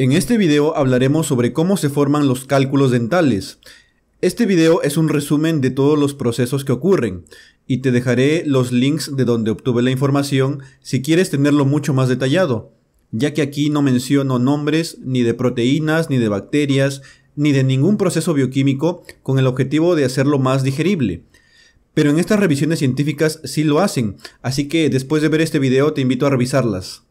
En este video hablaremos sobre cómo se forman los cálculos dentales. Este video es un resumen de todos los procesos que ocurren y te dejaré los links de donde obtuve la información si quieres tenerlo mucho más detallado, ya que aquí no menciono nombres ni de proteínas, ni de bacterias, ni de ningún proceso bioquímico con el objetivo de hacerlo más digerible. Pero en estas revisiones científicas sí lo hacen, así que después de ver este video te invito a revisarlas.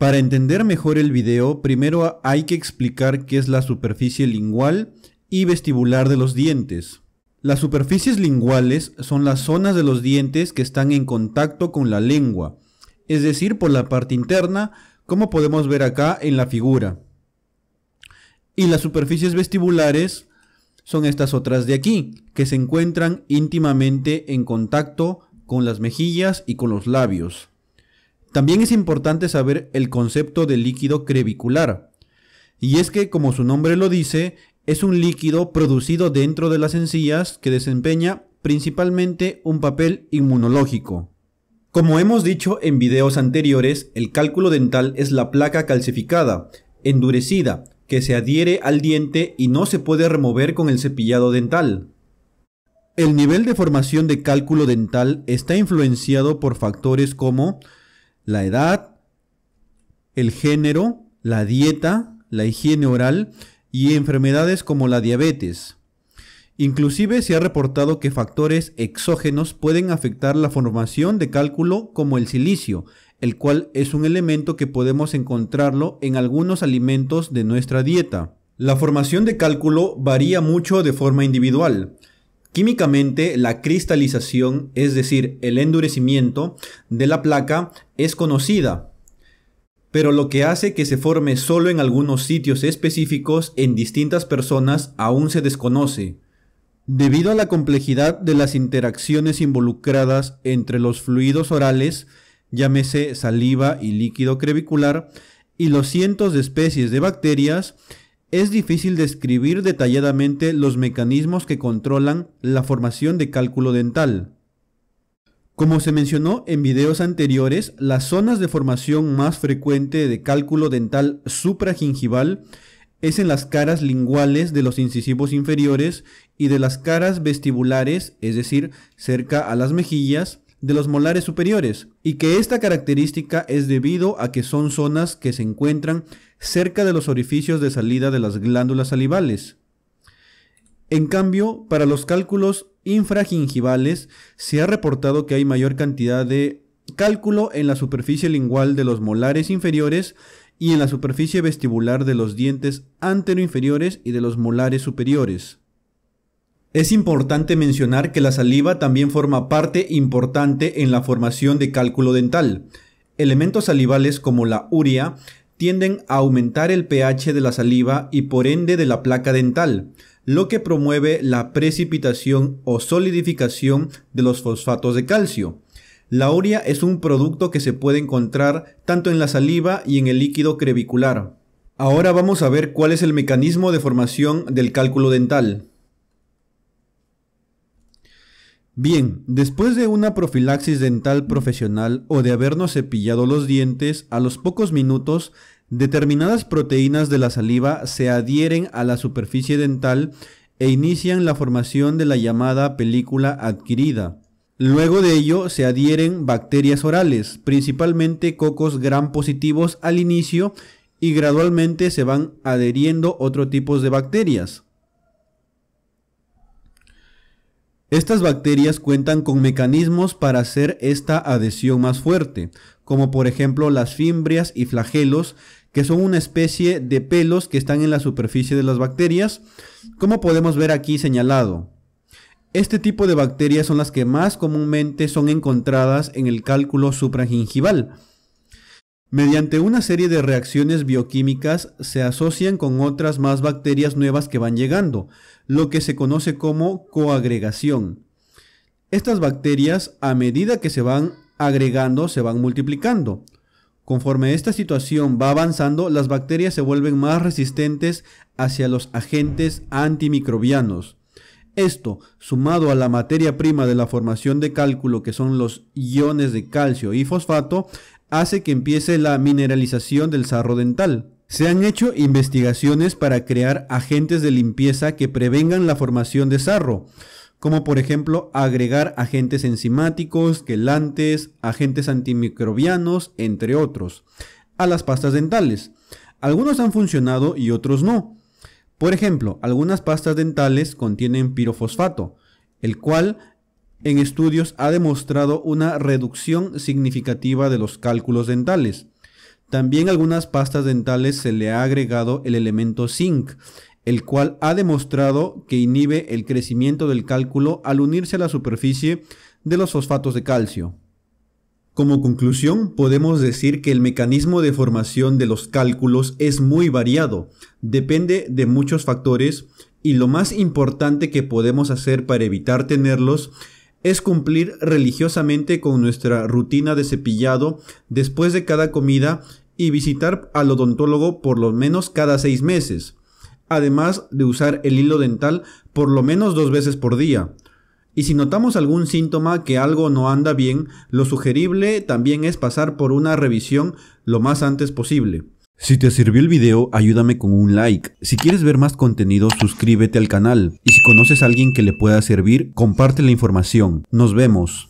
Para entender mejor el video, primero hay que explicar qué es la superficie lingual y vestibular de los dientes. Las superficies linguales son las zonas de los dientes que están en contacto con la lengua, es decir, por la parte interna, como podemos ver acá en la figura. Y las superficies vestibulares son estas otras de aquí, que se encuentran íntimamente en contacto con las mejillas y con los labios. También es importante saber el concepto de líquido crevicular. Y es que, como su nombre lo dice, es un líquido producido dentro de las encías que desempeña principalmente un papel inmunológico. Como hemos dicho en videos anteriores, el cálculo dental es la placa calcificada, endurecida, que se adhiere al diente y no se puede remover con el cepillado dental. El nivel de formación de cálculo dental está influenciado por factores como la edad, el género, la dieta, la higiene oral y enfermedades como la diabetes. Inclusive se ha reportado que factores exógenos pueden afectar la formación de cálculo como el silicio, el cual es un elemento que podemos encontrarlo en algunos alimentos de nuestra dieta. La formación de cálculo varía mucho de forma individual. Químicamente, la cristalización, es decir, el endurecimiento de la placa, es conocida, pero lo que hace que se forme solo en algunos sitios específicos en distintas personas aún se desconoce. Debido a la complejidad de las interacciones involucradas entre los fluidos orales, llámese saliva y líquido crevicular, y los cientos de especies de bacterias, es difícil describir detalladamente los mecanismos que controlan la formación de cálculo dental. Como se mencionó en videos anteriores, las zonas de formación más frecuente de cálculo dental supragingival es en las caras linguales de los incisivos inferiores y de las caras vestibulares, es decir, cerca a las mejillas, de los molares superiores y que esta característica es debido a que son zonas que se encuentran cerca de los orificios de salida de las glándulas salivales. En cambio, para los cálculos infragingivales se ha reportado que hay mayor cantidad de cálculo en la superficie lingual de los molares inferiores y en la superficie vestibular de los dientes anteroinferiores y de los molares superiores. Es importante mencionar que la saliva también forma parte importante en la formación de cálculo dental. Elementos salivales como la urea tienden a aumentar el pH de la saliva y por ende de la placa dental, lo que promueve la precipitación o solidificación de los fosfatos de calcio. La urea es un producto que se puede encontrar tanto en la saliva y en el líquido crevicular. Ahora vamos a ver cuál es el mecanismo de formación del cálculo dental. Bien, después de una profilaxis dental mm. profesional o de habernos cepillado los dientes, a los pocos minutos, determinadas proteínas de la saliva se adhieren a la superficie dental e inician la formación de la llamada película adquirida. Luego de ello se adhieren bacterias orales, principalmente cocos gram positivos al inicio y gradualmente se van adheriendo otro tipos de bacterias. Estas bacterias cuentan con mecanismos para hacer esta adhesión más fuerte, como por ejemplo las fimbrias y flagelos, que son una especie de pelos que están en la superficie de las bacterias, como podemos ver aquí señalado. Este tipo de bacterias son las que más comúnmente son encontradas en el cálculo supragingival, Mediante una serie de reacciones bioquímicas se asocian con otras más bacterias nuevas que van llegando, lo que se conoce como coagregación. Estas bacterias, a medida que se van agregando, se van multiplicando. Conforme esta situación va avanzando, las bacterias se vuelven más resistentes hacia los agentes antimicrobianos. Esto, sumado a la materia prima de la formación de cálculo que son los iones de calcio y fosfato, hace que empiece la mineralización del sarro dental. Se han hecho investigaciones para crear agentes de limpieza que prevengan la formación de sarro, como por ejemplo agregar agentes enzimáticos, quelantes, agentes antimicrobianos, entre otros, a las pastas dentales. Algunos han funcionado y otros no. Por ejemplo, algunas pastas dentales contienen pirofosfato, el cual en estudios ha demostrado una reducción significativa de los cálculos dentales. También a algunas pastas dentales se le ha agregado el elemento zinc, el cual ha demostrado que inhibe el crecimiento del cálculo al unirse a la superficie de los fosfatos de calcio. Como conclusión, podemos decir que el mecanismo de formación de los cálculos es muy variado, depende de muchos factores y lo más importante que podemos hacer para evitar tenerlos es cumplir religiosamente con nuestra rutina de cepillado después de cada comida y visitar al odontólogo por lo menos cada seis meses, además de usar el hilo dental por lo menos dos veces por día. Y si notamos algún síntoma que algo no anda bien, lo sugerible también es pasar por una revisión lo más antes posible. Si te sirvió el video, ayúdame con un like. Si quieres ver más contenido, suscríbete al canal. Y si conoces a alguien que le pueda servir, comparte la información. Nos vemos.